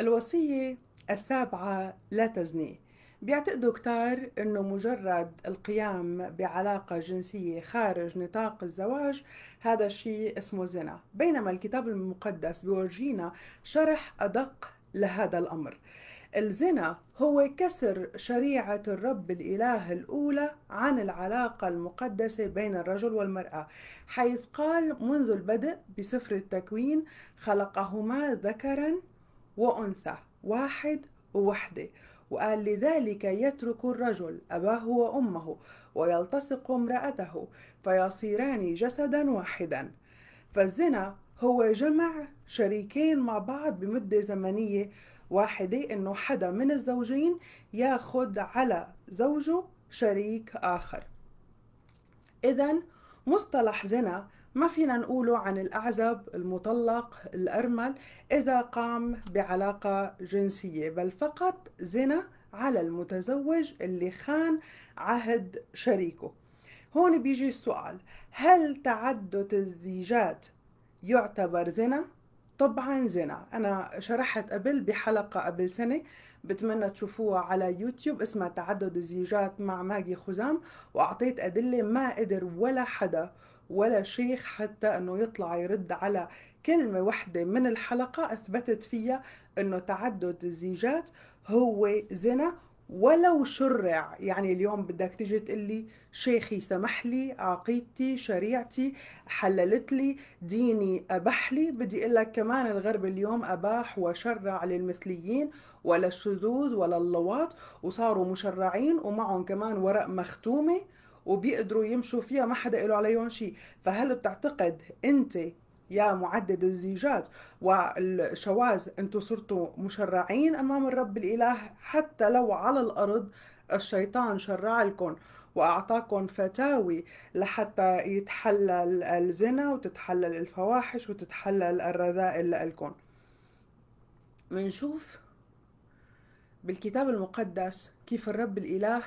الوصية السابعة لا تزني بيعتقدوا كتار انه مجرد القيام بعلاقة جنسية خارج نطاق الزواج هذا الشيء اسمه زنا بينما الكتاب المقدس بيورجينا شرح ادق لهذا الامر الزنا هو كسر شريعة الرب الإله الأولى عن العلاقة المقدسة بين الرجل والمرأة حيث قال منذ البدء بسفر التكوين خلقهما ذكرا وأنثى واحد ووحدة وقال لذلك يترك الرجل أباه وأمه ويلتصق امرأته فيصيران جسدا واحدا فالزنا هو جمع شريكين مع بعض بمدة زمنية واحدة إنه حدا من الزوجين ياخد على زوجه شريك آخر إذا مصطلح زنا ما فينا نقوله عن الأعزب المطلق الأرمل إذا قام بعلاقة جنسية بل فقط زنا على المتزوج اللي خان عهد شريكه هون بيجي السؤال هل تعدد الزيجات يعتبر زنا؟ طبعا زنا أنا شرحت قبل بحلقة قبل سنة بتمنى تشوفوها على يوتيوب اسمها تعدد الزيجات مع ماجي خزام وأعطيت أدلة ما قدر ولا حدا ولا شيخ حتى انه يطلع يرد على كلمة واحدة من الحلقة اثبتت فيها انه تعدد الزيجات هو زنا ولو شرع يعني اليوم بدك تيجي تقول لي شيخي سمح لي عقيدتي شريعتي حللت لي ديني أبح لي بدي أقول لك كمان الغرب اليوم أباح وشرع للمثليين ولا الشذوذ ولا اللواط وصاروا مشرعين ومعهم كمان ورق مختومة وبيقدروا يمشوا فيها ما حدا له عليهم شيء فهل بتعتقد انت يا معدد الزيجات والشواذ انتم صرتوا مشرعين امام الرب الاله حتى لو على الارض الشيطان شرع لكم واعطاكم فتاوي لحتى يتحلل الزنا وتتحلل الفواحش وتتحلل الرذائل لكم بنشوف بالكتاب المقدس كيف الرب الاله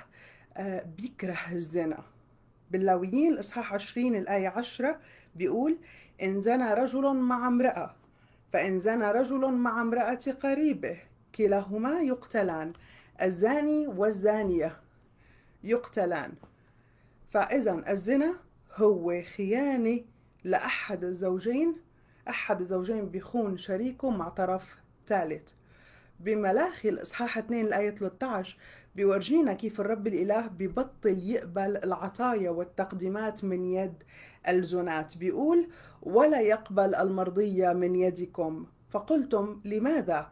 آه، بيكره الزنا باللاويين الاصحاح 20 الايه 10 بيقول ان زنى رجل مع امراه فان زنى رجل مع امراه قريبه كلاهما يقتلان الزاني والزانيه يقتلان فاذا الزنا هو خيانه لاحد الزوجين احد الزوجين بيخون شريكه مع طرف ثالث بملاخي الاصحاح 2 الايه 13 بيورجينا كيف الرب الإله ببطل يقبل العطايا والتقديمات من يد الزنات بيقول ولا يقبل المرضية من يدكم فقلتم لماذا؟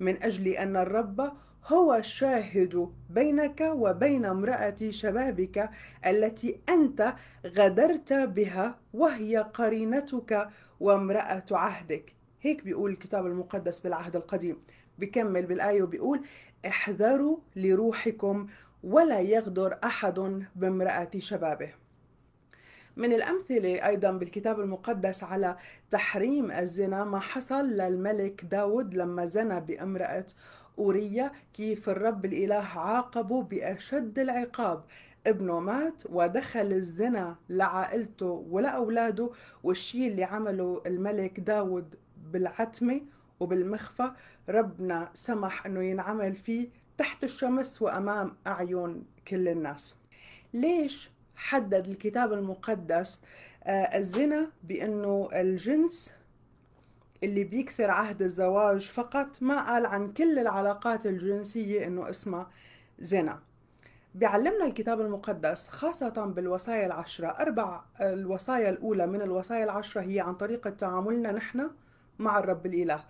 من أجل أن الرب هو الشاهد بينك وبين امرأة شبابك التي أنت غدرت بها وهي قرينتك وامرأة عهدك هيك بيقول الكتاب المقدس بالعهد القديم بكمل بالآية وبيقول احذروا لروحكم ولا يغدر احد بامراه شبابه من الأمثلة أيضا بالكتاب المقدس على تحريم الزنا ما حصل للملك داود لما زنى بامرأة أورية كيف الرب الإله عاقبه بأشد العقاب ابنه مات ودخل الزنا لعائلته ولأولاده والشيء اللي عمله الملك داود بالعتمة وبالمخفى ربنا سمح انه ينعمل فيه تحت الشمس وامام اعين كل الناس ليش حدد الكتاب المقدس آه، الزنا بانه الجنس اللي بيكسر عهد الزواج فقط ما قال عن كل العلاقات الجنسيه انه اسمها زنا بيعلمنا الكتاب المقدس خاصة بالوصايا العشرة أربع آه، الوصايا الأولى من الوصايا العشرة هي عن طريقة تعاملنا نحن مع الرب الإله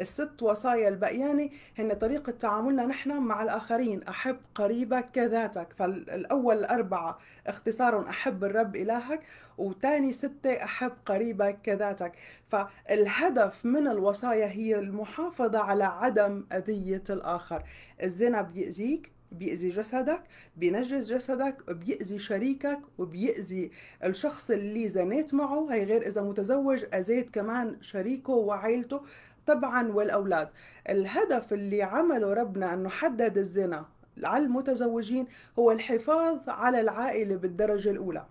الست وصايا البقيانة هن طريقة تعاملنا نحن مع الآخرين أحب قريبك كذاتك فالأول أربعة اختصار أحب الرب إلهك وتاني ستة أحب قريبك كذاتك فالهدف من الوصايا هي المحافظة على عدم أذية الآخر الزنا بيأذيك بيأذي جسدك بينجس جسدك بيأذي شريكك وبيأذي الشخص اللي زنيت معه هي غير إذا متزوج أذيت كمان شريكه وعائلته طبعا والأولاد الهدف اللي عمله ربنا أنه حدد الزنا على المتزوجين هو الحفاظ على العائلة بالدرجة الأولى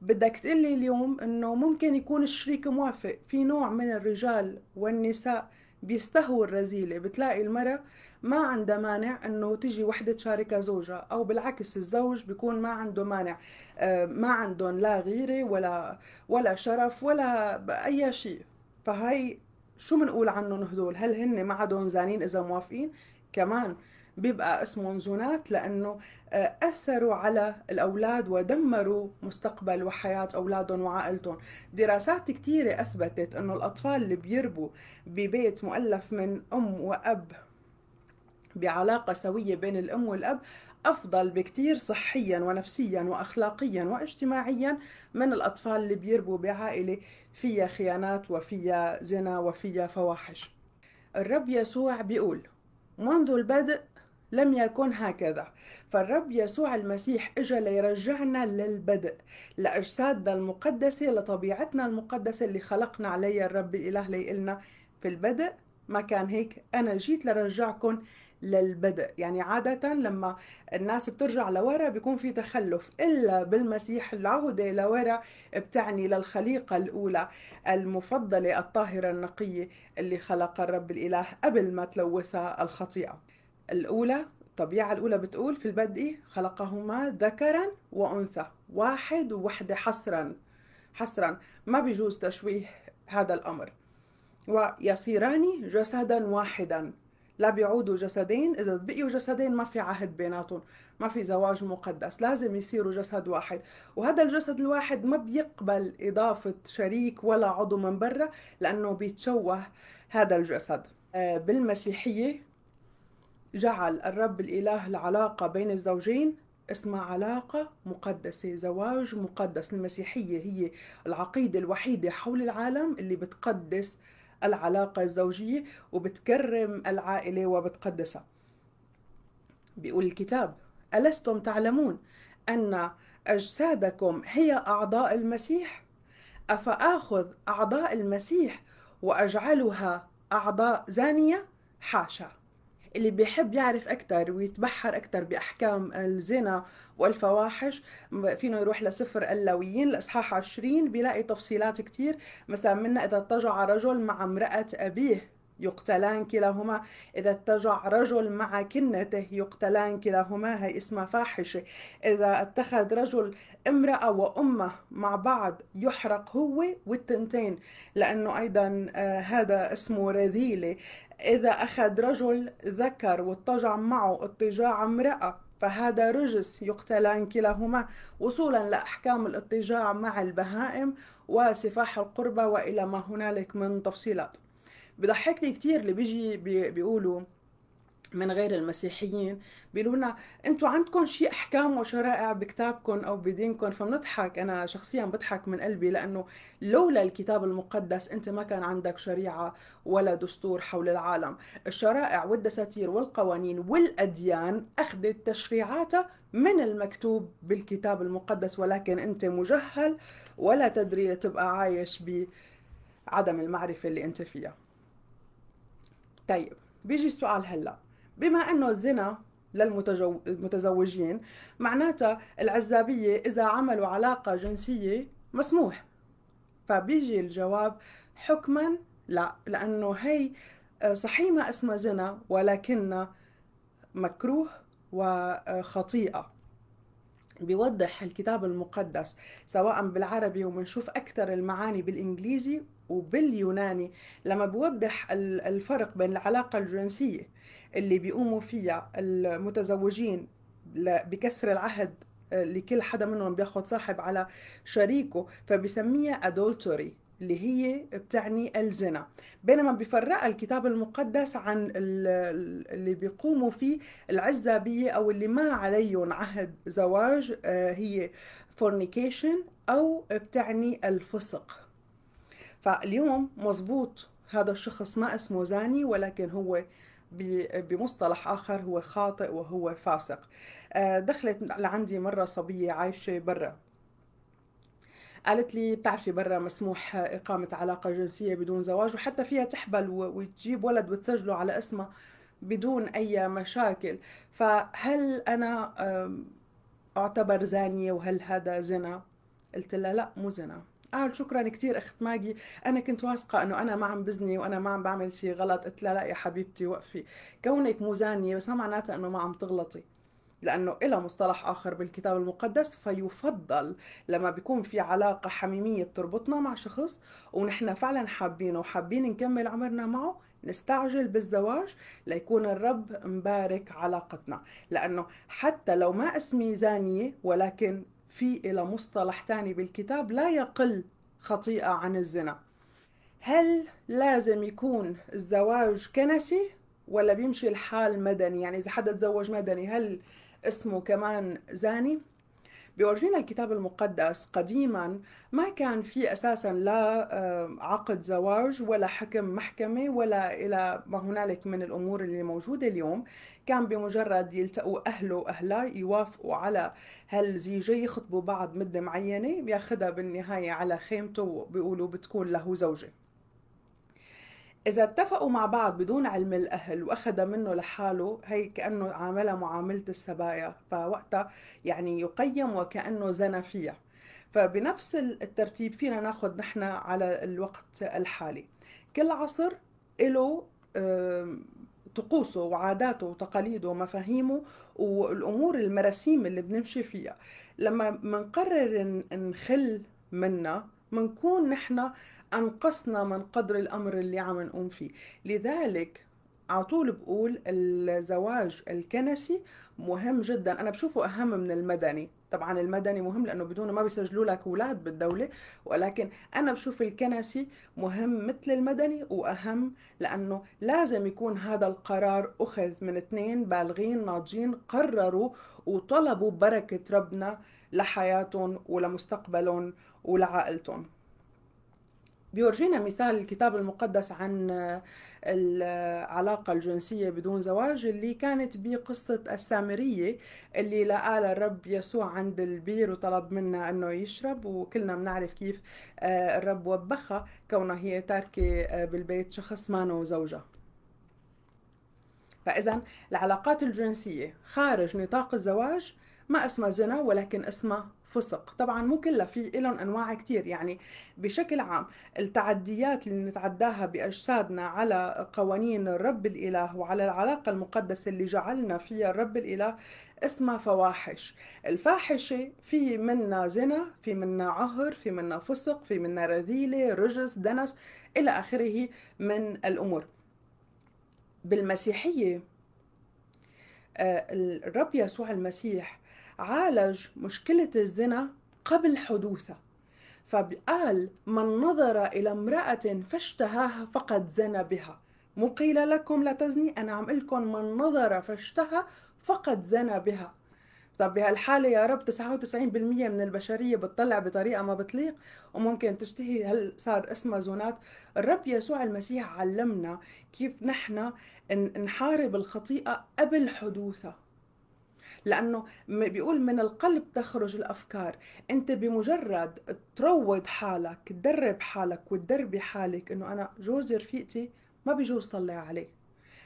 بدك تقلي اليوم انه ممكن يكون الشريك موافق في نوع من الرجال والنساء بيستهووا الرزيلة بتلاقي المرة ما عندها مانع انه تجي وحدة تشاركها زوجها او بالعكس الزوج بيكون ما عنده مانع آه، ما عندهم لا غيرة ولا ولا شرف ولا اي شيء فهي شو بنقول عنهم هدول هل هن ما عندهم زانين اذا موافقين كمان بيبقى اسمهم زونات لانه أثروا على الأولاد ودمروا مستقبل وحياة أولادهم وعائلتهم دراسات كثيرة أثبتت أنه الأطفال اللي بيربوا ببيت مؤلف من أم وأب بعلاقة سوية بين الأم والأب أفضل بكثير صحيا ونفسيا وأخلاقيا واجتماعيا من الأطفال اللي بيربوا بعائلة فيها خيانات وفيها زنا وفيها فواحش الرب يسوع بيقول منذ البدء لم يكن هكذا فالرب يسوع المسيح اجى ليرجعنا للبدء لاجسادنا المقدسه لطبيعتنا المقدسه اللي خلقنا عليها الرب الاله ليقلنا في البدء ما كان هيك انا جيت لرجعكم للبدء يعني عادة لما الناس بترجع لورا بيكون في تخلف إلا بالمسيح العودة لورا بتعني للخليقة الأولى المفضلة الطاهرة النقية اللي خلق الرب الإله قبل ما تلوثها الخطيئة الأولى الطبيعة الأولى بتقول في البدء خلقهما ذكرا وأنثى واحد ووحدة حصرا حصرا ما بيجوز تشويه هذا الأمر ويصيران جسدا واحدا لا بيعودوا جسدين إذا بقيوا جسدين ما في عهد بيناتهم ما في زواج مقدس لازم يصيروا جسد واحد وهذا الجسد الواحد ما بيقبل إضافة شريك ولا عضو من برا لأنه بيتشوه هذا الجسد آه، بالمسيحية جعل الرب الإله العلاقة بين الزوجين اسمها علاقة مقدسة زواج مقدس المسيحية هي العقيدة الوحيدة حول العالم اللي بتقدس العلاقة الزوجية وبتكرم العائلة وبتقدسها بيقول الكتاب ألستم تعلمون أن أجسادكم هي أعضاء المسيح أفآخذ أعضاء المسيح وأجعلها أعضاء زانية حاشا اللي بيحب يعرف أكثر ويتبحر أكثر بأحكام الزنا والفواحش فينه يروح لسفر اللويين الإصحاح 20 بيلاقي تفصيلات كثير مثلا منا إذا اضطجع رجل مع امرأة أبيه يقتلان كلاهما إذا اتجع رجل مع كنته يقتلان كلاهما هي اسمها فاحشة إذا اتخذ رجل امرأة وأمه مع بعض يحرق هو والتنتين لأنه أيضا آه، هذا اسمه رذيلة إذا أخذ رجل ذكر واتجع معه اتجاع امرأة فهذا رجس يقتلان كلاهما وصولا لأحكام الاتجاع مع البهائم وسفاح القربى وإلى ما هنالك من تفصيلات بضحكني كثير اللي بيجي بي بيقولوا من غير المسيحيين بيقولوا لنا انتم عندكم شيء احكام وشرائع بكتابكم او بدينكم فبنضحك انا شخصيا بضحك من قلبي لانه لولا الكتاب المقدس انت ما كان عندك شريعه ولا دستور حول العالم الشرائع والدساتير والقوانين والاديان اخذت تشريعاتها من المكتوب بالكتاب المقدس ولكن انت مجهل ولا تدري تبقى عايش بعدم المعرفه اللي انت فيها طيب بيجي السؤال هلا بما انه الزنا للمتزوجين معناتها العزابيه اذا عملوا علاقه جنسيه مسموح فبيجي الجواب حكما لا لانه هي آه، صحيح ما اسمها زنا ولكن مكروه وخطيئه بيوضح الكتاب المقدس سواء بالعربي ومنشوف أكثر المعاني بالإنجليزي وباليوناني لما بوضح الفرق بين العلاقة الجنسية اللي بيقوموا فيها المتزوجين بكسر العهد آه، لكل حدا منهم بياخد صاحب على شريكه فبسميها أدولتوري اللي هي بتعني الزنا بينما بيفرق الكتاب المقدس عن اللي بيقوموا فيه العزابية أو اللي ما عليهم عهد زواج آه، هي فورنيكيشن أو بتعني الفسق فاليوم مزبوط هذا الشخص ما اسمه زاني ولكن هو بمصطلح آخر هو خاطئ وهو فاسق آه، دخلت لعندي مرة صبية عايشة برا قالت لي بتعرفي برا مسموح إقامة علاقة جنسية بدون زواج وحتى فيها تحبل وتجيب ولد وتسجله على اسمها بدون أي مشاكل فهل أنا أعتبر زانية وهل هذا زنا؟ قلت لها لا مو زنا قال آه، شكرا كثير اخت ماجي انا كنت واثقه انه انا ما عم بزني وانا ما عم بعمل شيء غلط قلت لها لا يا حبيبتي وقفي كونك مو زانيه بس ما معناتها انه ما عم تغلطي لانه إلى مصطلح اخر بالكتاب المقدس فيفضل لما بيكون في علاقه حميميه بتربطنا مع شخص ونحن فعلا حابينه وحابين نكمل عمرنا معه نستعجل بالزواج ليكون الرب مبارك علاقتنا لانه حتى لو ما اسمي زانيه ولكن في إلى مصطلح تاني بالكتاب لا يقل خطيئة عن الزنا هل لازم يكون الزواج كنسي ولا بيمشي الحال مدني يعني إذا حدا تزوج مدني هل اسمه كمان زاني بيورجينا الكتاب المقدس قديما ما كان في اساسا لا آه، عقد زواج ولا حكم محكمه ولا الى ما هنالك من الامور اللي موجوده اليوم كان بمجرد يلتقوا اهله واهلها يوافقوا على هالزيجه يخطبوا بعض مده معينه بياخذها بالنهايه على خيمته وبيقولوا بتكون له زوجه إذا اتفقوا مع بعض بدون علم الأهل وأخذ منه لحاله هي كأنه عاملها معاملة السبايا فوقتها يعني يقيم وكأنه زنى فيها فبنفس الترتيب فينا ناخذ نحن على الوقت الحالي كل عصر له طقوسه وعاداته وتقاليده ومفاهيمه والامور المراسيم اللي بنمشي فيها لما بنقرر نخل منها منكون نحن أنقصنا من قدر الأمر اللي عم نقوم فيه لذلك على طول بقول الزواج الكنسي مهم جدا انا بشوفه اهم من المدني طبعا المدني مهم لانه بدونه ما بيسجلوا لك اولاد بالدوله ولكن انا بشوف الكنسي مهم مثل المدني واهم لانه لازم يكون هذا القرار اخذ من اثنين بالغين ناضجين قرروا وطلبوا بركه ربنا لحياتهم ولمستقبلهم ولعائلتهم بيورجينا مثال الكتاب المقدس عن آه، العلاقة الجنسية بدون زواج اللي كانت بقصة السامرية اللي لقى الرب يسوع عند البير وطلب منها أنه يشرب وكلنا بنعرف كيف آه، الرب وبخها كونها هي تاركة آه، بالبيت شخص مانو زوجها فإذا العلاقات الجنسية خارج نطاق الزواج ما اسمها زنا ولكن اسمها فسق طبعا مو كلها في لهم انواع كتير يعني بشكل عام التعديات اللي نتعداها باجسادنا على قوانين الرب الاله وعلى العلاقه المقدسه اللي جعلنا فيها الرب الاله اسمها فواحش الفاحشة في منا زنا في منا عهر في منا فسق في منا رذيلة رجس دنس إلى آخره من الأمور بالمسيحية آه، الرب يسوع المسيح عالج مشكلة الزنا قبل حدوثها فقال من نظر إلى امرأة فاشتهاها فقد زنى بها مو قيل لكم لا تزني أنا عم لكم من نظر فاشتهى فقد زنى بها طب بهالحالة يا رب 99% من البشرية بتطلع بطريقة ما بتليق وممكن تشتهي هل صار اسمها زونات الرب يسوع المسيح علمنا كيف نحن نحارب الخطيئة قبل حدوثها لانه بيقول من القلب تخرج الافكار انت بمجرد تروض حالك تدرب حالك وتدربي حالك انه انا جوز رفيقتي ما بيجوز طلع عليه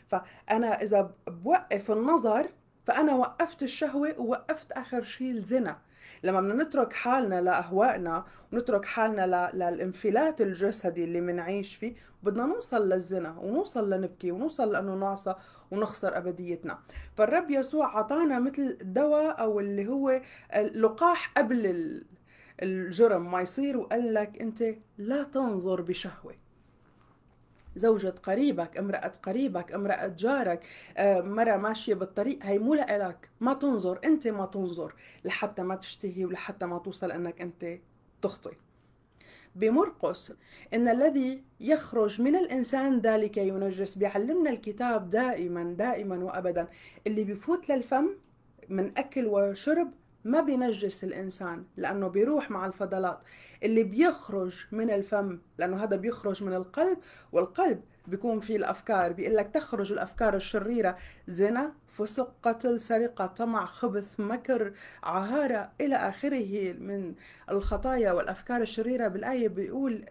فانا اذا بوقف النظر فانا وقفت الشهوه ووقفت اخر شيء الزنا لما بدنا نترك حالنا لاهوائنا ونترك حالنا للانفلات الجسدي اللي بنعيش فيه بدنا نوصل للزنا ونوصل لنبكي ونوصل لانه نعصى ونخسر ابديتنا فالرب يسوع اعطانا مثل دواء او اللي هو لقاح قبل الجرم ما يصير وقال لك انت لا تنظر بشهوه زوجة قريبك امرأة قريبك امرأة جارك آه، مرة ماشية بالطريق هي مو لإلك ما تنظر انت ما تنظر لحتى ما تشتهي ولحتى ما توصل انك انت تخطئ بمرقس إن الذي يخرج من الإنسان ذلك ينجس بيعلمنا الكتاب دائما دائما وأبدا اللي بيفوت للفم من أكل وشرب ما بينجس الإنسان لأنه بيروح مع الفضلات اللي بيخرج من الفم لأنه هذا بيخرج من القلب والقلب بيكون فيه الأفكار بيقول لك تخرج الأفكار الشريرة زنا فسق قتل سرقة طمع خبث مكر عهارة إلى آخره من الخطايا والأفكار الشريرة بالآية بيقول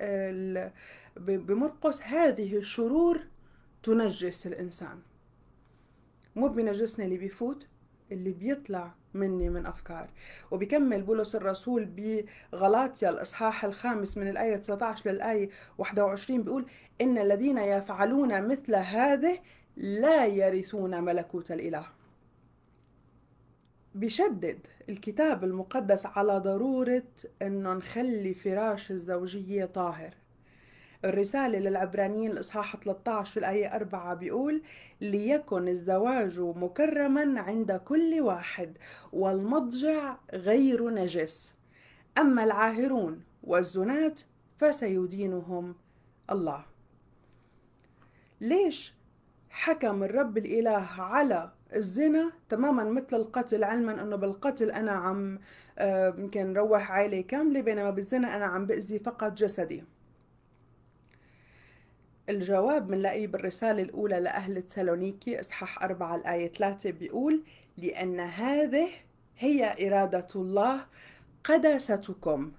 بمرقس هذه الشرور تنجس الإنسان مو بينجسني اللي بيفوت اللي بيطلع مني من أفكار وبيكمل بولس الرسول بغلاطيا الإصحاح الخامس من الآية 19 للآية 21 بيقول إن الذين يفعلون مثل هذه لا يرثون ملكوت الإله بشدد الكتاب المقدس على ضرورة أنه نخلي فراش الزوجية طاهر الرسالة للعبرانيين الإصحاح 13 في الآية 4 بيقول ليكن الزواج مكرما عند كل واحد والمضجع غير نجس أما العاهرون والزنات فسيدينهم الله ليش حكم الرب الإله على الزنا تماما مثل القتل علما انه بالقتل انا عم آه، يمكن روح عائله كامله بينما بالزنا انا عم باذي فقط جسدي الجواب بنلاقيه بالرسالة الأولى لأهل تسالونيكي إصحاح 4 الآية 3 بيقول لأن هذه هي إرادة الله قداستكم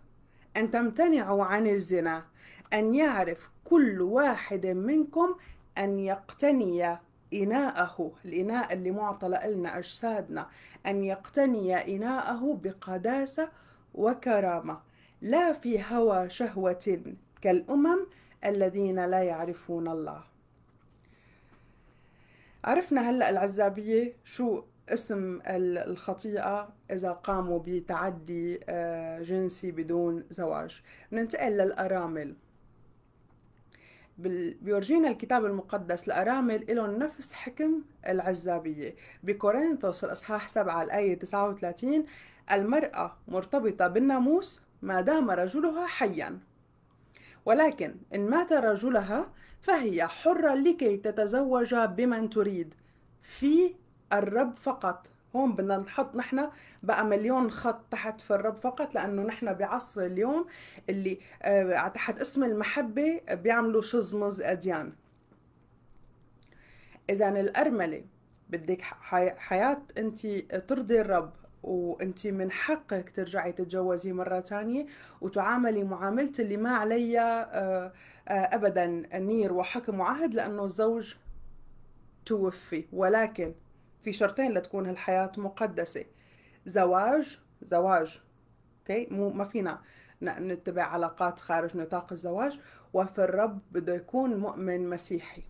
أن تمتنعوا عن الزنا أن يعرف كل واحد منكم أن يقتني إناءه الإناء اللي معطى لنا أجسادنا أن يقتني إناءه بقداسة وكرامة لا في هوى شهوة كالأمم الذين لا يعرفون الله عرفنا هلا العزابيه شو اسم الخطيئه اذا قاموا بتعدي آه، جنسي بدون زواج ننتقل للارامل بيورجينا الكتاب المقدس الأرامل لهم نفس حكم العزابية بكورنثوس الأصحاح 7 الآية 39 المرأة مرتبطة بالناموس ما دام رجلها حياً ولكن إن مات رجلها فهي حرة لكي تتزوج بمن تريد في الرب فقط هون بدنا نحط نحن بقى مليون خط تحت في الرب فقط لانه نحن بعصر اليوم اللي آه، تحت اسم المحبه بيعملوا شزمز اديان اذا الارمله بدك حياه انت ترضي الرب وانت من حقك ترجعي تتجوزي مره ثانيه وتعاملي معامله اللي ما عليها آه، آه، ابدا نير وحكم وعهد لانه الزوج توفي ولكن في شرطين لتكون هالحياه مقدسه زواج زواج اوكي مو ما فينا نتبع علاقات خارج نطاق الزواج وفي الرب بده يكون مؤمن مسيحي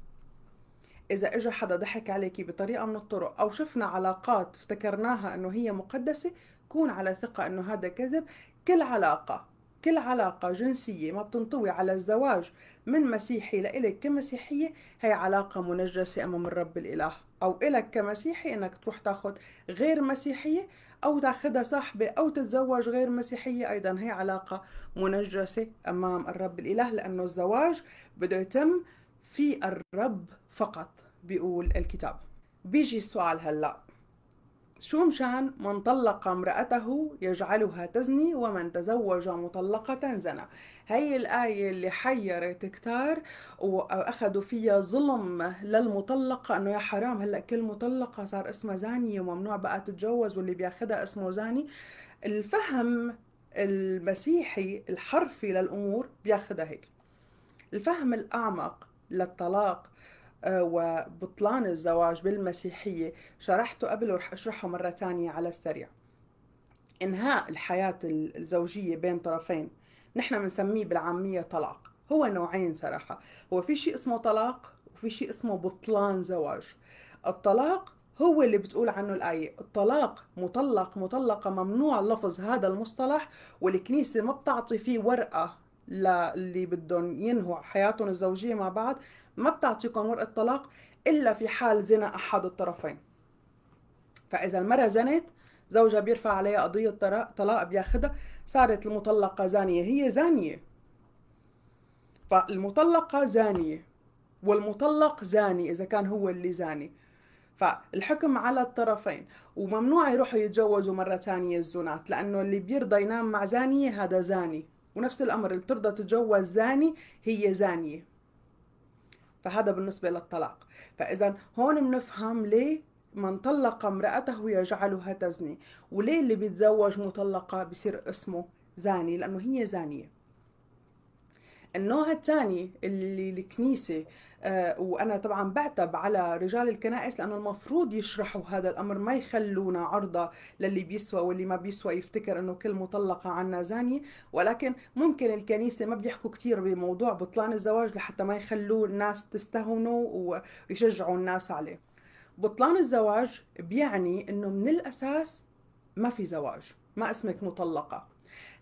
اذا اجى حدا ضحك عليكي بطريقه من الطرق او شفنا علاقات افتكرناها انه هي مقدسه كون على ثقه انه هذا كذب كل علاقه كل علاقة جنسية ما بتنطوي على الزواج من مسيحي لإلك كمسيحية هي علاقة منجسة أمام الرب الإله أو إلك كمسيحي إنك تروح تاخد غير مسيحية أو تاخدها صاحبة أو تتزوج غير مسيحية أيضا هي علاقة منجسة أمام الرب الإله لأنه الزواج بده يتم في الرب فقط بيقول الكتاب بيجي السؤال هلا شو مشان من طلق امرأته يجعلها تزني ومن تزوج مطلقة زنى هي الآية اللي حيرت كتار وأخذوا فيها ظلم للمطلقة أنه يا حرام هلأ كل مطلقة صار اسمها زانية وممنوع بقى تتجوز واللي بياخدها اسمه زاني الفهم المسيحي الحرفي للأمور بياخدها هيك الفهم الأعمق للطلاق وبطلان الزواج بالمسيحية شرحته قبل ورح أشرحه مرة تانية على السريع إنهاء الحياة الزوجية بين طرفين نحن بنسميه بالعامية طلاق هو نوعين صراحة هو في شيء اسمه طلاق وفي شيء اسمه بطلان زواج الطلاق هو اللي بتقول عنه الآية الطلاق مطلق مطلقة ممنوع لفظ هذا المصطلح والكنيسة ما بتعطي فيه ورقة للي بدهم ينهوا حياتهم الزوجية مع بعض ما بتعطيكم ورقة طلاق إلا في حال زنا أحد الطرفين فإذا المرأة زنت زوجها بيرفع عليها قضية طلاق بياخدها صارت المطلقة زانية هي زانية فالمطلقة زانية والمطلق زاني إذا كان هو اللي زاني فالحكم على الطرفين وممنوع يروحوا يتجوزوا مرة ثانية الزنات لأنه اللي بيرضى ينام مع زانية هذا زاني ونفس الأمر اللي بترضى تتجوز زاني هي زانية فهذا بالنسبة للطلاق فإذا هون بنفهم ليه من طلق امرأته يجعلها تزني وليه اللي بيتزوج مطلقة بصير اسمه زاني لأنه هي زانية النوع الثاني اللي الكنيسة آه، وأنا طبعا بعتب على رجال الكنائس لأنه المفروض يشرحوا هذا الأمر ما يخلونا عرضة للي بيسوى واللي ما بيسوى يفتكر أنه كل مطلقة عنا زانية ولكن ممكن الكنيسة ما بيحكوا كتير بموضوع بطلان الزواج لحتى ما يخلوا الناس تستهونوا ويشجعوا الناس عليه بطلان الزواج بيعني أنه من الأساس ما في زواج ما اسمك مطلقة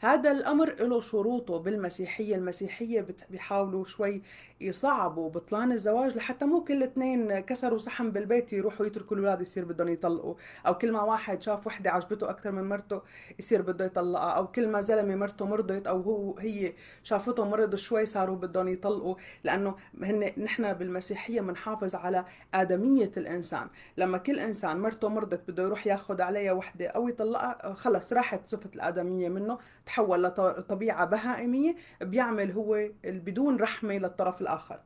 هذا الأمر له شروطه بالمسيحية المسيحية بيحاولوا شوي يصعبوا بطلان الزواج لحتى مو كل اثنين كسروا صحن بالبيت يروحوا يتركوا الأولاد يصير بدهم يطلقوا أو كل ما واحد شاف وحدة عجبته أكثر من مرته يصير بده يطلقها أو كل ما زلمة مرته مرضت أو هو هي شافته مرض شوي صاروا بدهم يطلقوا لأنه هن نحن بالمسيحية بنحافظ على آدمية الإنسان لما كل إنسان مرته مرضت بده يروح ياخذ عليها وحدة أو يطلقها خلص راحت صفة الآدمية منه تحول لطبيعة بهائمية بيعمل هو بدون رحمة للطرف الآخر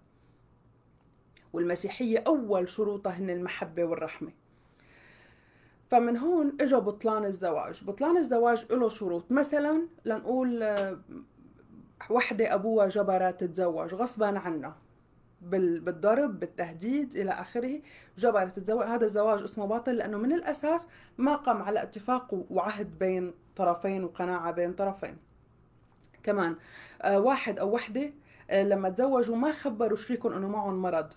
والمسيحية أول شروطها هن المحبة والرحمة فمن هون اجى بطلان الزواج بطلان الزواج له شروط مثلا لنقول آه، وحدة أبوها جبرت تتزوج غصبا عنها بالضرب بالتهديد الى اخره جبرت تتزوج هذا الزواج اسمه باطل لانه من الاساس ما قام على اتفاق وعهد بين طرفين وقناعه بين طرفين كمان آه، واحد او وحده آه، لما تزوجوا ما خبروا شريكهم انه معهم مرض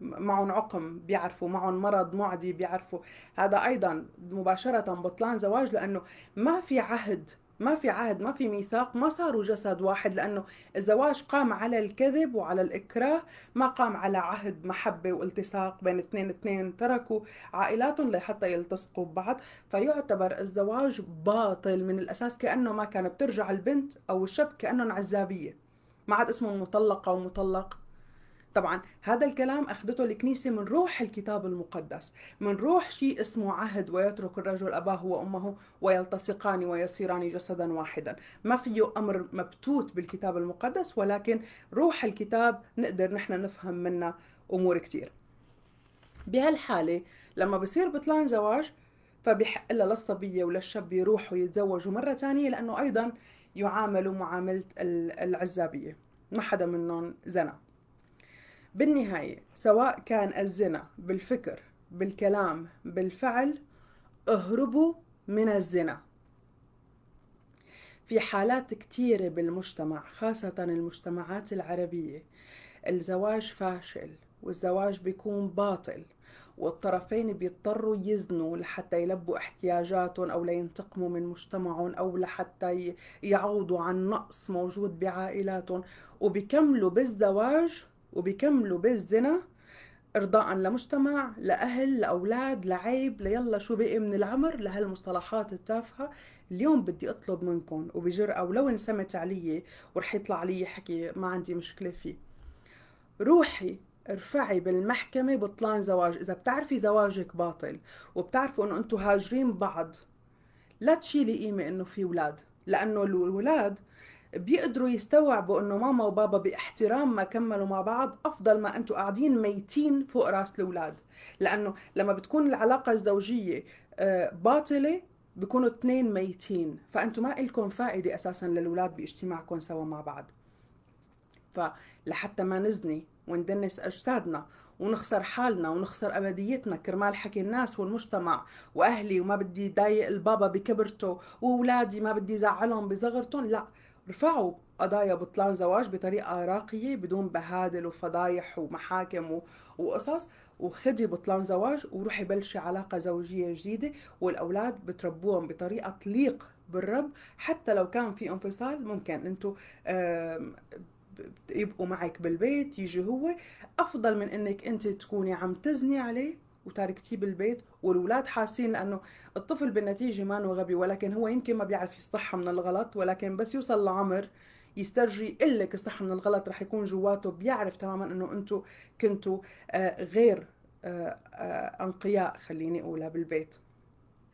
معهم عقم بيعرفوا معهم مرض معدي بيعرفوا هذا ايضا مباشره بطلان زواج لانه ما في عهد ما في عهد ما في ميثاق ما صاروا جسد واحد لأنه الزواج قام على الكذب وعلى الإكراه ما قام على عهد محبة والتصاق بين اثنين اثنين تركوا عائلاتهم لحتى يلتصقوا ببعض فيعتبر الزواج باطل من الأساس كأنه ما كان بترجع البنت أو الشاب كأنهم عزابية ما عاد اسمهم مطلقة ومطلق طبعا هذا الكلام أخذته الكنيسة من روح الكتاب المقدس من روح شيء اسمه عهد ويترك الرجل أباه وأمه ويلتصقان ويصيران جسدا واحدا ما فيه أمر مبتوت بالكتاب المقدس ولكن روح الكتاب نقدر نحن نفهم منه أمور كثير. بهالحالة لما بصير بطلان زواج فبحق لها للصبية وللشاب يروحوا يتزوجوا مرة ثانيه لأنه أيضا يعاملوا معاملة العزابية ما حدا منهم زنا بالنهاية سواء كان الزنا بالفكر بالكلام بالفعل اهربوا من الزنا في حالات كثيرة بالمجتمع خاصة المجتمعات العربية الزواج فاشل والزواج بيكون باطل والطرفين بيضطروا يزنوا لحتى يلبوا احتياجاتهم أو لينتقموا من مجتمعهم أو لحتى يعوضوا عن نقص موجود بعائلاتهم وبيكملوا بالزواج وبيكملوا بالزنا ارضاء لمجتمع لاهل لاولاد لعيب ليلا شو بقي من العمر لهالمصطلحات التافهه اليوم بدي اطلب منكم وبجرأه ولو انسمت علي ورح يطلع علي حكي ما عندي مشكله فيه روحي ارفعي بالمحكمة بطلان زواج إذا بتعرفي زواجك باطل وبتعرفوا إنه أنتم هاجرين بعض لا تشيلي قيمة إنه في ولاد لأنه الولاد بيقدروا يستوعبوا انه ماما وبابا باحترام ما كملوا مع بعض افضل ما انتم قاعدين ميتين فوق راس الاولاد لانه لما بتكون العلاقه الزوجيه آه، باطله بيكونوا اثنين ميتين فانتم ما لكم فائده اساسا للاولاد باجتماعكم سوا مع بعض فلحتى ما نزني وندنس اجسادنا ونخسر حالنا ونخسر ابديتنا كرمال حكي الناس والمجتمع واهلي وما بدي ضايق البابا بكبرته واولادي ما بدي زعلهم بصغرتهم لا رفعوا قضايا بطلان زواج بطريقة راقية بدون بهادل وفضايح ومحاكم وقصص وخدي بطلان زواج وروحي بلشي علاقة زوجية جديدة والأولاد بتربوهم بطريقة تليق بالرب حتى لو كان في انفصال ممكن انتو يبقوا معك بالبيت يجي هو أفضل من انك انت تكوني عم تزني عليه وتاركتيه بالبيت والولاد حاسين لانه الطفل بالنتيجه ما غبي ولكن هو يمكن ما بيعرف يصحى من الغلط ولكن بس يوصل لعمر يسترجي لك الصح من الغلط رح يكون جواته بيعرف تماما انه انتم كنتوا آه، غير آه، آه، انقياء خليني اقولها بالبيت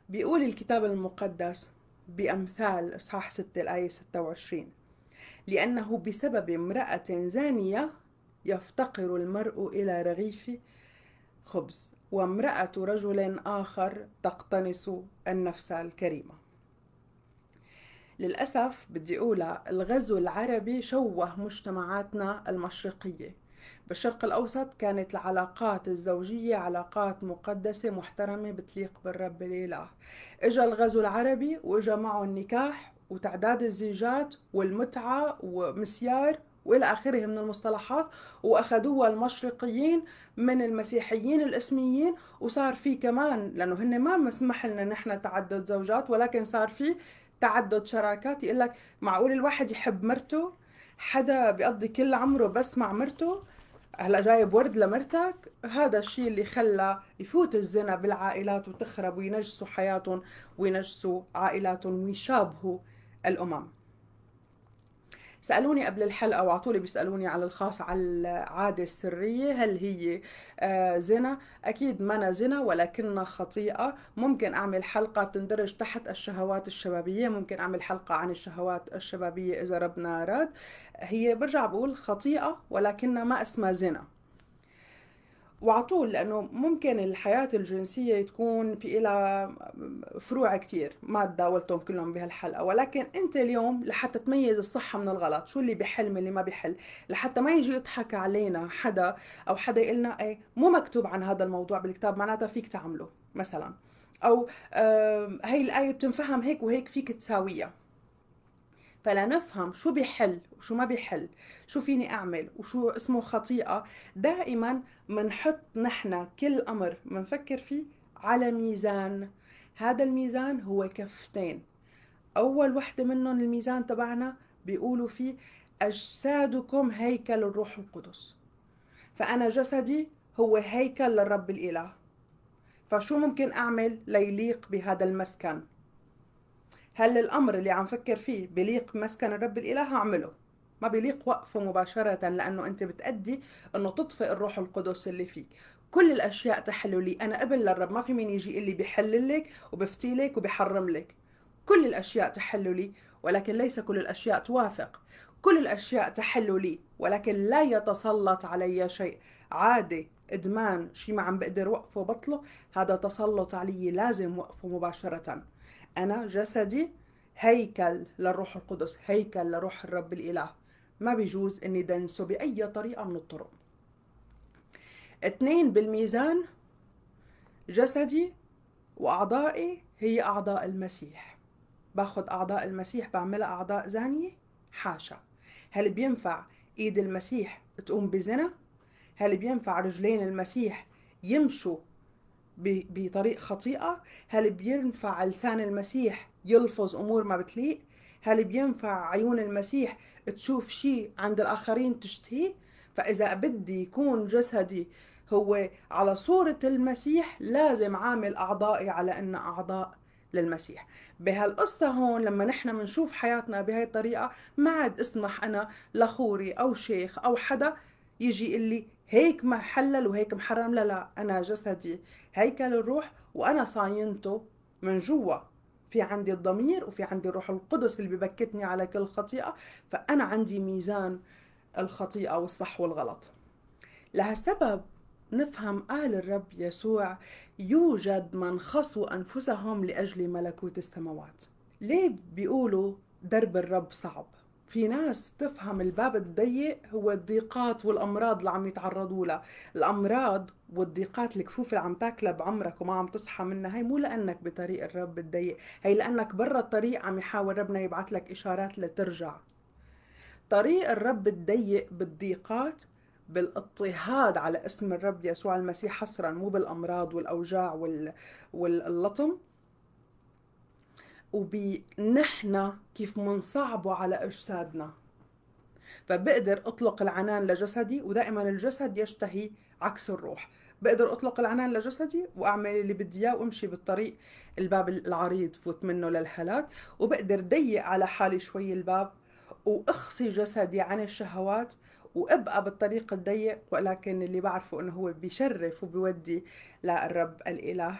بيقول الكتاب المقدس بأمثال إصحاح 6 الآية 26 لأنه بسبب امرأة زانية يفتقر المرء إلى رغيف خبز وامرأة رجل آخر تقتنص النفس الكريمة للأسف بدي أقولها الغزو العربي شوه مجتمعاتنا المشرقية بالشرق الأوسط كانت العلاقات الزوجية علاقات مقدسة محترمة بتليق بالرب الإله إجا الغزو العربي وإجا معه النكاح وتعداد الزيجات والمتعة ومسيار والى اخره من المصطلحات واخذوها المشرقيين من المسيحيين الاسميين وصار في كمان لانه هن ما مسمح لنا نحن تعدد زوجات ولكن صار في تعدد شراكات يقول لك معقول الواحد يحب مرته حدا بيقضي كل عمره بس مع مرته هلا جايب ورد لمرتك هذا الشيء اللي خلى يفوت الزنا بالعائلات وتخرب وينجسوا حياتهم وينجسوا عائلاتهم ويشابهوا الامم سالوني قبل الحلقه وعطولي بيسالوني على الخاص على العاده السريه هل هي آه، زنا اكيد ما زنا ولكنها خطيئه ممكن اعمل حلقه بتندرج تحت الشهوات الشبابيه ممكن اعمل حلقه عن الشهوات الشبابيه اذا ربنا رد هي برجع بقول خطيئه ولكنها ما اسمها زنا وعطول لانه ممكن الحياه الجنسيه تكون في لها فروع كثير ما تداولتهم كلهم بهالحلقه ولكن انت اليوم لحتى تميز الصح من الغلط شو اللي بحل من اللي ما بحل لحتى ما يجي يضحك علينا حدا او حدا يقول لنا ايه مو مكتوب عن هذا الموضوع بالكتاب معناتها فيك تعمله مثلا او هي الايه بتنفهم هيك وهيك فيك تساويها فلنفهم شو بيحل وشو ما بيحل شو فيني أعمل وشو اسمه خطيئة دائما منحط نحن كل أمر منفكر فيه على ميزان هذا الميزان هو كفتين أول وحدة منهم الميزان تبعنا بيقولوا فيه أجسادكم هيكل الروح القدس فأنا جسدي هو هيكل للرب الإله فشو ممكن أعمل ليليق بهذا المسكن هل الأمر اللي عم فكر فيه بليق مسكن الرب الإله هعمله ما بليق وقفه مباشرة لأنه أنت بتأدي أنه تطفئ الروح القدس اللي فيك كل الأشياء تحلو لي أنا ابن للرب ما في مين يجي اللي بيحل لك وبفتي لك وبيحرم لك كل الأشياء تحل لي ولكن ليس كل الأشياء توافق كل الأشياء تحل لي ولكن لا يتسلط علي شيء عادة إدمان شيء ما عم بقدر وقفه بطله هذا تسلط علي لازم وقفه مباشرةً أنا جسدي هيكل للروح القدس هيكل لروح الرب الإله ما بيجوز أني دنسه بأي طريقة من الطرق اثنين بالميزان جسدي وأعضائي هي أعضاء المسيح باخد أعضاء المسيح بعملها أعضاء زانية حاشا هل بينفع إيد المسيح تقوم بزنا؟ هل بينفع رجلين المسيح يمشوا بطريق خطيئة هل بينفع لسان المسيح يلفظ أمور ما بتليق هل بينفع عيون المسيح تشوف شيء عند الآخرين تشتهيه فإذا بدي يكون جسدي هو على صورة المسيح لازم عامل أعضائي على أن أعضاء للمسيح بهالقصة هون لما نحن منشوف حياتنا بهاي الطريقة ما عاد اسمح أنا لخوري أو شيخ أو حدا يجي يقول لي هيك محلل وهيك محرم لا لا انا جسدي هيكل الروح وانا صاينته من جوا في عندي الضمير وفي عندي الروح القدس اللي ببكتني على كل خطيئه فانا عندي ميزان الخطيئه والصح والغلط لهالسبب نفهم قال الرب يسوع يوجد من خصوا انفسهم لاجل ملكوت السماوات ليه بيقولوا درب الرب صعب في ناس بتفهم الباب الضيق هو الضيقات والامراض اللي عم يتعرضوا لها الامراض والضيقات الكفوف اللي عم تاكلها بعمرك وما عم تصحى منها هي مو لانك بطريق الرب الضيق هي لانك برا الطريق عم يحاول ربنا يبعث لك اشارات لترجع طريق الرب الضيق بالضيقات بالاضطهاد على اسم الرب يسوع المسيح حصرا مو بالامراض والاوجاع وال... واللطم وبنحنا كيف منصعبه على أجسادنا فبقدر أطلق العنان لجسدي ودائما الجسد يشتهي عكس الروح بقدر اطلق العنان لجسدي واعمل اللي بدي اياه وامشي بالطريق الباب العريض فوت منه للهلاك وبقدر ضيق على حالي شوي الباب واخصي جسدي عن الشهوات وابقى بالطريق الضيق ولكن اللي بعرفه انه هو بيشرف وبيودي للرب الاله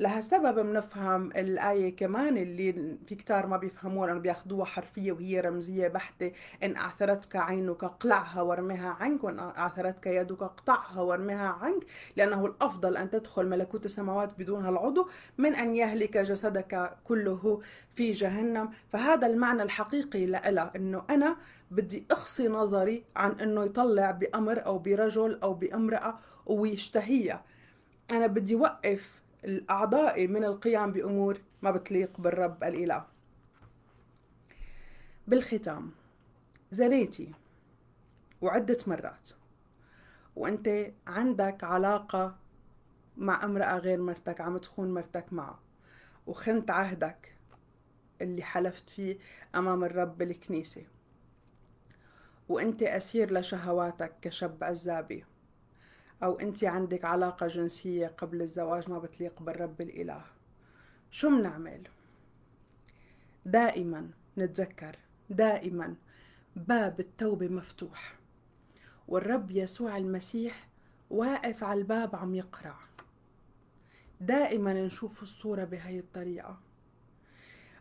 لهالسبب بنفهم الايه كمان اللي في كتار ما بيفهموها لانه بياخذوها حرفيه وهي رمزيه بحته ان اعثرتك عينك اقلعها وارميها عنك وان اعثرتك يدك اقطعها وارميها عنك لانه الافضل ان تدخل ملكوت السماوات بدون هالعضو من ان يهلك جسدك كله في جهنم فهذا المعنى الحقيقي لها انه انا بدي اخصي نظري عن انه يطلع بامر او برجل او بامراه ويشتهيها انا بدي وقف اعضائي من القيام بامور ما بتليق بالرب الاله بالختام زنيتي وعدة مرات وانت عندك علاقة مع امرأة غير مرتك عم تخون مرتك معه وخنت عهدك اللي حلفت فيه أمام الرب بالكنيسة وانت اسير لشهواتك كشاب عزابي او انت عندك علاقه جنسيه قبل الزواج ما بتليق بالرب الاله شو منعمل دائما نتذكر دائما باب التوبه مفتوح والرب يسوع المسيح واقف على الباب عم يقرع دائما نشوف الصورة بهاي الطريقة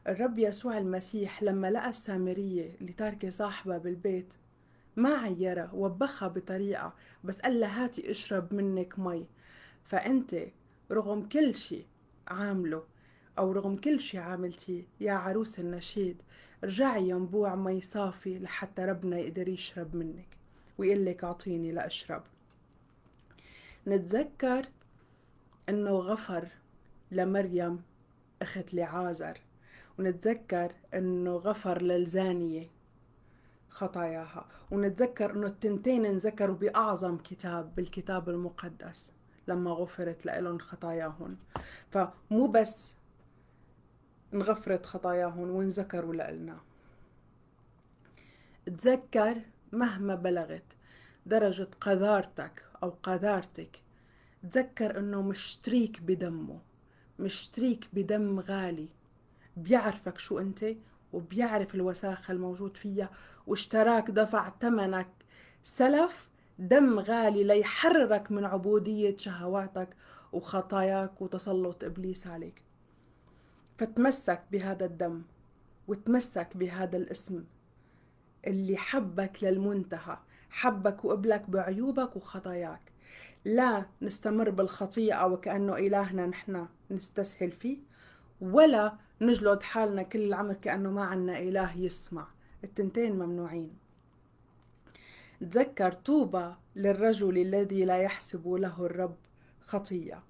الرب يسوع المسيح لما لقى السامرية اللي تاركة صاحبها بالبيت ما عيرها وبخها بطريقة بس قال لها هاتي اشرب منك مي فأنت رغم كل شيء عامله أو رغم كل شي عاملتيه يا عروس النشيد رجعي ينبوع مي صافي لحتى ربنا يقدر يشرب منك ويقول لك أعطيني لأشرب نتذكر إنه غفر لمريم أخت لعازر ونتذكر إنه غفر للزانية خطاياها ونتذكر أنه التنتين انذكروا بأعظم كتاب بالكتاب المقدس لما غفرت لهم خطاياهم فمو بس انغفرت خطاياهم وانذكروا لنا تذكر مهما بلغت درجة قذارتك أو قذارتك تذكر أنه مشتريك بدمه مشتريك بدم غالي بيعرفك شو أنت وبيعرف الوساخة الموجود فيها واشتراك دفع ثمنك سلف دم غالي ليحررك من عبودية شهواتك وخطاياك وتسلط إبليس عليك فتمسك بهذا الدم وتمسك بهذا الاسم اللي حبك للمنتهى حبك وقبلك بعيوبك وخطاياك لا نستمر بالخطيئة وكأنه إلهنا نحن نستسهل فيه ولا نجلد حالنا كل العمر كأنه ما عنا إله يسمع التنتين ممنوعين تذكر طوبى للرجل الذي لا يحسب له الرب خطية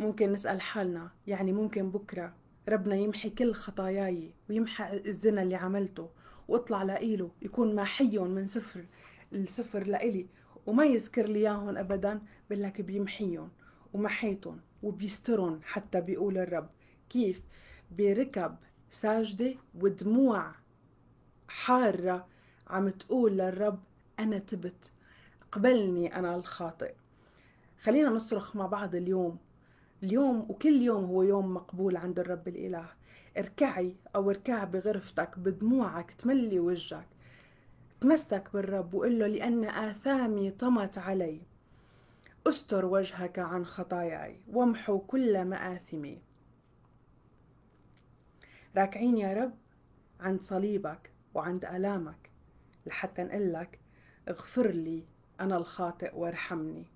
ممكن نسأل حالنا يعني ممكن بكرة ربنا يمحي كل خطاياي ويمحي الزنا اللي عملته واطلع لإله يكون ماحيهم من سفر السفر لإلي وما يذكر لي اياهم ابدا بقول لك بيمحيهم ومحيتهم وبيسترهم حتى بيقول الرب كيف بركب ساجدة ودموع حارة عم تقول للرب أنا تبت قبلني أنا الخاطئ خلينا نصرخ مع بعض اليوم اليوم وكل يوم هو يوم مقبول عند الرب الإله اركعي أو اركع بغرفتك بدموعك تملي وجهك تمسك بالرب وقل له لأن آثامي طمت علي استر وجهك عن خطاياي وامحو كل مآثمي راكعين يا رب عند صليبك وعند آلامك لحتى نقول لك اغفر لي أنا الخاطئ وارحمني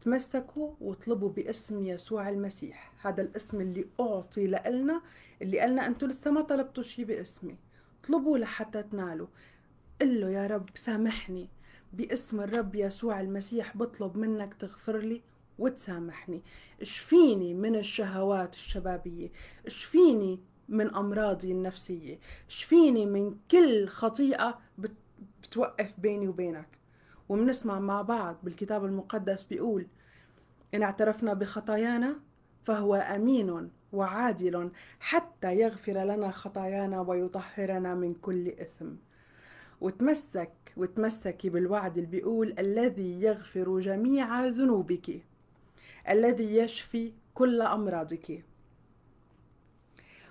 تمسكوا واطلبوا باسم يسوع المسيح هذا الاسم اللي أعطي لنا اللي قالنا أنتوا لسه ما طلبتوا شيء باسمي اطلبوا لحتى تنالوا قل له يا رب سامحني باسم الرب يسوع المسيح بطلب منك تغفر لي وتسامحني اشفيني من الشهوات الشبابية اشفيني من أمراضي النفسية شفيني من كل خطيئة بتوقف بيني وبينك ومنسمع مع بعض بالكتاب المقدس بيقول إن اعترفنا بخطايانا فهو أمين وعادل حتى يغفر لنا خطايانا ويطهرنا من كل إثم وتمسك وتمسكي بالوعد اللي بيقول الذي يغفر جميع ذنوبك الذي يشفي كل أمراضك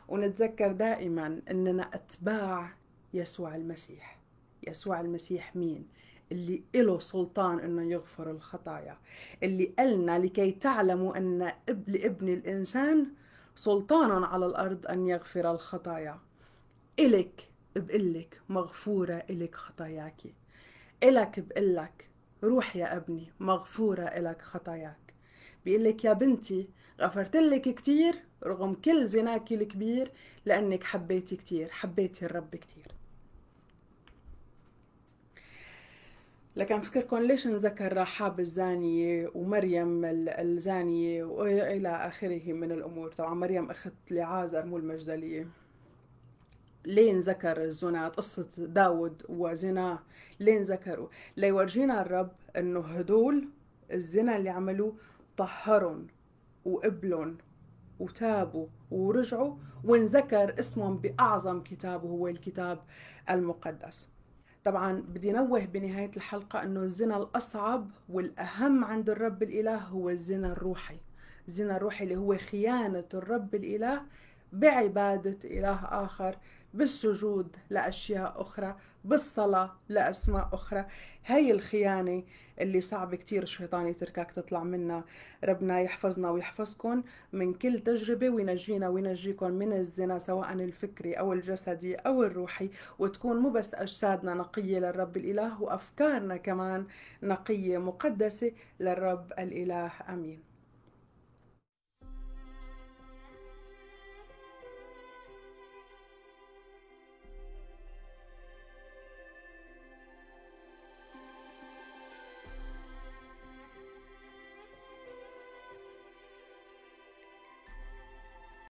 ونتذكر دائما أننا أتباع يسوع المسيح يسوع المسيح مين؟ اللي له سلطان أنه يغفر الخطايا اللي قالنا لكي تعلموا أن لابن الإنسان سلطان على الأرض أن يغفر الخطايا إلك بقلك مغفورة إلك خطاياك إلك بقلك روح يا ابني مغفورة إلك خطاياك بيقلك يا بنتي غفرت لك كتير رغم كل زناكي الكبير لأنك حبيتي كتير حبيتي الرب كتير لكن فكركم ليش نذكر رحاب الزانية ومريم الزانية وإلى آخره من الأمور طبعا مريم أخت لعازر مو المجدلية ليه نذكر الزنات قصة داود وزناه ليه نذكروا ليورجينا الرب انه هدول الزنا اللي عملوه طهرن وقبلن وتابوا ورجعوا وانذكر اسمهم بأعظم كتاب وهو الكتاب المقدس طبعا بدي نوه بنهاية الحلقة أنه الزنا الأصعب والأهم عند الرب الإله هو الزنا الروحي الزنا الروحي اللي هو خيانة الرب الإله بعبادة إله آخر بالسجود لأشياء أخرى بالصلاة لأسماء أخرى هاي الخيانة اللي صعب كتير الشيطان يتركك تطلع منها ربنا يحفظنا ويحفظكم من كل تجربة وينجينا وينجيكم من الزنا سواء الفكري أو الجسدي أو الروحي وتكون مو بس أجسادنا نقية للرب الإله وأفكارنا كمان نقية مقدسة للرب الإله آمين